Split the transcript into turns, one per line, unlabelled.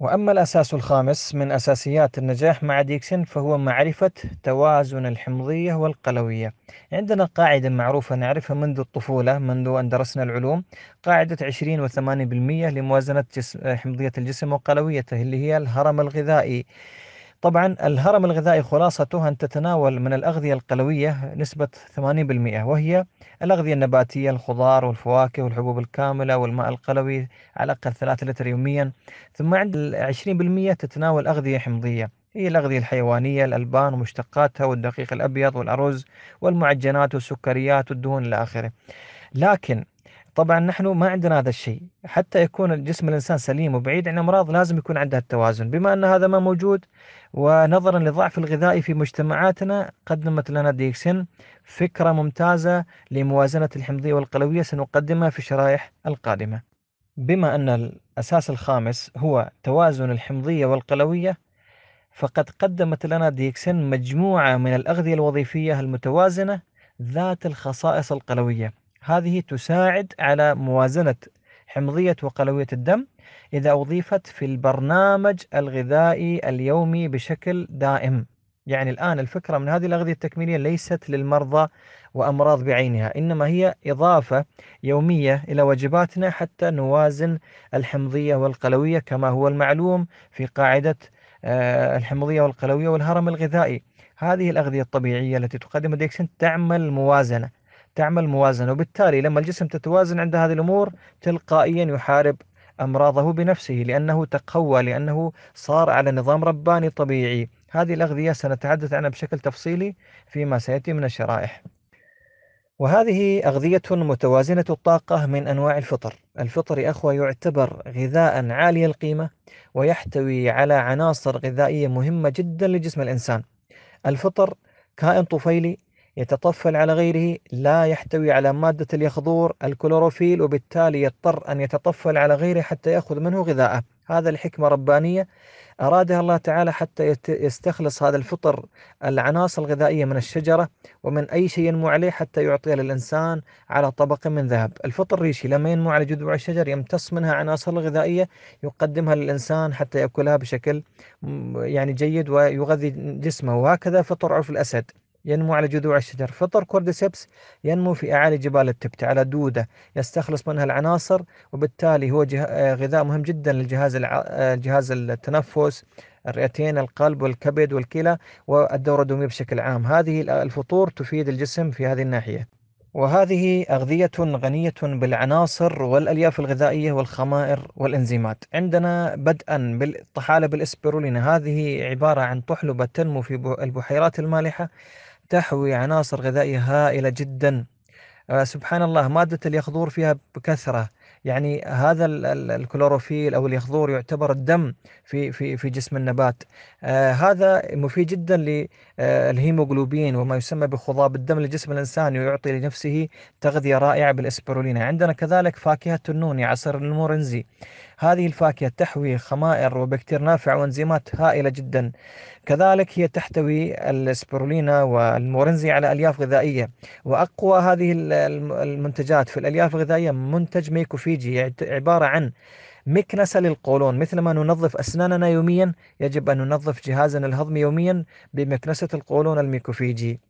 وأما الأساس الخامس من أساسيات النجاح مع ديكسن فهو معرفة توازن الحمضية والقلوية عندنا قاعدة معروفة نعرفها منذ الطفولة منذ أن درسنا العلوم قاعدة 20 و بالمئة لموازنة حمضية الجسم وقلويته اللي هي الهرم الغذائي طبعا الهرم الغذائي خلاصته أن تتناول من الأغذية القلوية نسبة 80% وهي الأغذية النباتية الخضار والفواكه والحبوب الكاملة والماء القلوي على الأقل 3 لتر يوميا ثم عند 20% تتناول أغذية حمضية هي الأغذية الحيوانية الألبان ومشتقاتها والدقيق الأبيض والأرز والمعجنات والسكريات والدهون إلى آخره لكن طبعا نحن ما عندنا هذا الشيء حتى يكون جسم الإنسان سليم وبعيد عن أمراض لازم يكون عندها التوازن بما أن هذا ما موجود ونظرا لضعف الغذائي في مجتمعاتنا قدمت لنا ديكسن فكرة ممتازة لموازنة الحمضية والقلوية سنقدمها في الشرائح القادمة بما أن الأساس الخامس هو توازن الحمضية والقلوية فقد قدمت لنا ديكسن مجموعة من الأغذية الوظيفية المتوازنة ذات الخصائص القلوية هذه تساعد على موازنة حمضية وقلوية الدم إذا أضيفت في البرنامج الغذائي اليومي بشكل دائم يعني الآن الفكرة من هذه الأغذية التكميلية ليست للمرضى وأمراض بعينها إنما هي إضافة يومية إلى وجباتنا حتى نوازن الحمضية والقلوية كما هو المعلوم في قاعدة آه، الحمضية والقلوية والهرم الغذائي هذه الأغذية الطبيعية التي تقدم ديكسن تعمل موازنة تعمل موازنة وبالتالي لما الجسم تتوازن عند هذه الأمور تلقائيا يحارب أمراضه بنفسه لأنه تقوى لأنه صار على نظام رباني طبيعي هذه الأغذية سنتحدث عنها بشكل تفصيلي فيما سيأتي من الشرائح وهذه أغذية متوازنة الطاقة من أنواع الفطر الفطر يا أخوة يعتبر غذاء عالي القيمة ويحتوي على عناصر غذائية مهمة جدا لجسم الإنسان الفطر كائن طفيلي يتطفل على غيره لا يحتوي على مادة اليخضور الكلوروفيل وبالتالي يضطر أن يتطفل على غيره حتى يأخذ منه غذاءه هذا الحكمة ربانية أرادها الله تعالى حتى يستخلص هذا الفطر العناصر الغذائية من الشجرة ومن أي شيء ينمو عليه حتى يعطيه للإنسان على طبق من ذهب الفطر ريشي لما ينمو على جذوع الشجر يمتص منها عناصر الغذائية يقدمها للإنسان حتى يأكلها بشكل يعني جيد ويغذي جسمه وهكذا فطر عرف الأسد ينمو على جذوع الشجر فطر كورديسبس ينمو في أعالي جبال التبت على دودة يستخلص منها العناصر وبالتالي هو آه، غذاء مهم جدا للجهاز الجهاز آه، التنفس الرئتين القلب والكبد والكلى والدورة الدموية بشكل عام هذه الفطور تفيد الجسم في هذه الناحية وهذه أغذية غنية بالعناصر والألياف الغذائية والخمائر والإنزيمات عندنا بدءا بالطحالب الإسبرولينا هذه عبارة عن طحلبة تنمو في البحيرات المالحة تحوي عناصر غذائية هائلة جدا آه، سبحان الله مادة اليخضور فيها بكثرة يعني هذا الكلوروفيل او اليخضور يعتبر الدم في في في جسم النبات آه، هذا مفيد جدا للهيموغلوبين آه، وما يسمى بخضاب الدم لجسم الانسان ويعطي لنفسه تغذيه رائعه بالاسبرولينا عندنا كذلك فاكهه النوني عصير المورنزي هذه الفاكهه تحوي خمائر وبكتير نافع وانزيمات هائله جدا كذلك هي تحتوي الاسبرولينا والمورنزي على الياف غذائيه واقوى هذه المنتجات في الالياف الغذائيه منتج ميكو الأكوفيجي عبارة عن مكنسة للقولون مثلما ننظف أسناننا يوميا يجب أن ننظف جهازنا الهضمي يوميا بمكنسة القولون الميكوفيجي